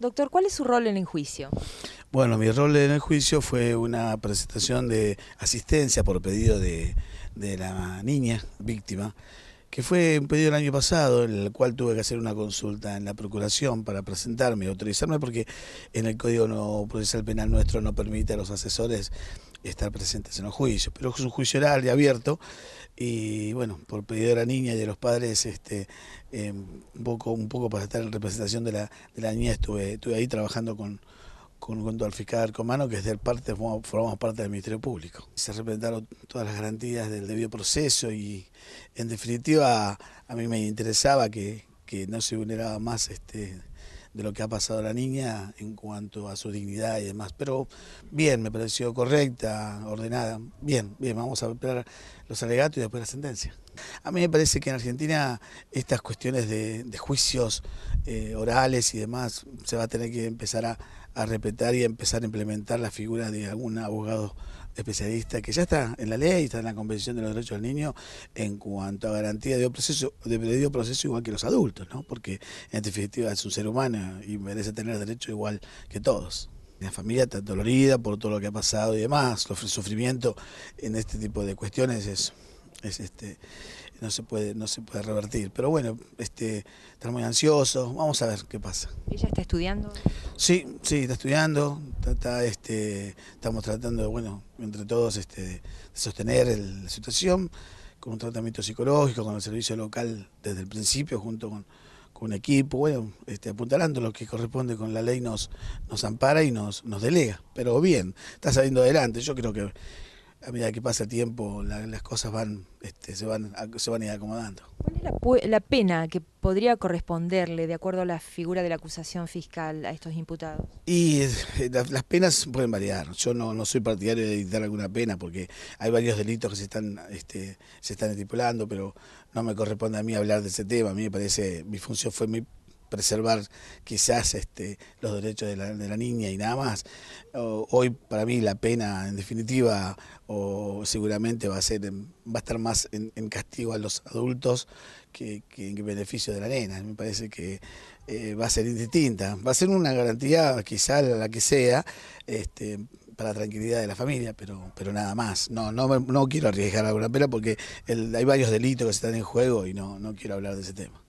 Doctor, ¿cuál es su rol en el juicio? Bueno, mi rol en el juicio fue una presentación de asistencia por pedido de, la niña víctima, que fue un pedido el año pasado, en el cual tuve que hacer una consulta en la Procuración para presentarme y autorizarme, porque en el Código no Procesal Penal nuestro no permite a los asesores estar presentes en los juicios. Pero es un juicio oral y abierto. Y bueno, por pedido de la niña y de los padres, este, em, un, poco, un poco para estar en representación de la, de la niña, estuve, estuve ahí trabajando con, con, con fiscal Comano, que es del parte, formamos parte del Ministerio Público. Se representaron todas las garantías del debido proceso y, en definitiva, a, a mí me interesaba que, que no se vulneraba más este, de lo que ha pasado a la niña en cuanto a su dignidad y demás. Pero bien, me pareció correcta, ordenada. Bien, bien, vamos a esperar los alegatos y después la sentencia. A mí me parece que en Argentina estas cuestiones de, juicios eh, orales y demás se va a tener que empezar a, respetar y a empezar a implementar la figura de algún abogado especialista que ya está en la ley, está en la Convención de los Derechos del Niño en cuanto a garantía de proceso, de proceso igual que los adultos, ¿no? porque en definitiva es un ser humano y merece tener derecho igual que todos. La familia está dolorida por todo lo que ha pasado y demás, el sufrimiento en este tipo de cuestiones es es este no se puede no se puede revertir pero bueno este muy ansiosos vamos a ver qué pasa ella está estudiando sí sí está estudiando está, este estamos tratando bueno entre todos este de sostener la situación con un tratamiento psicológico con el servicio local desde el principio junto con, un equipo, bueno, este, apuntalando lo que corresponde con la ley nos, nos ampara y nos, nos delega, pero bien, está saliendo adelante, yo creo que a medida que pasa el tiempo, las cosas van, este, se, van, se van a ir acomodando. ¿Cuál es la, pena que podría corresponderle, de acuerdo a la figura de la acusación fiscal, a estos imputados? Y eh, las penas pueden variar. Yo no, soy partidario de dictar alguna pena, porque hay varios delitos que se están, este, se están estipulando, pero no me corresponde a mí hablar de ese tema. A mí me parece, mi función fue mi preservar quizás este, los derechos de la, niña y nada más. hoy para mí la pena en definitiva o seguramente va a ser em, va a estar más en, castigo a los adultos que, en beneficio de la nena. Me parece que eh, va a ser indistinta. Va a ser una garantía quizás la que sea este, para la tranquilidad de la familia, pero, pero nada más. No, no, no quiero arriesgar alguna pena porque hay varios delitos que están en juego y no, no quiero hablar de ese tema.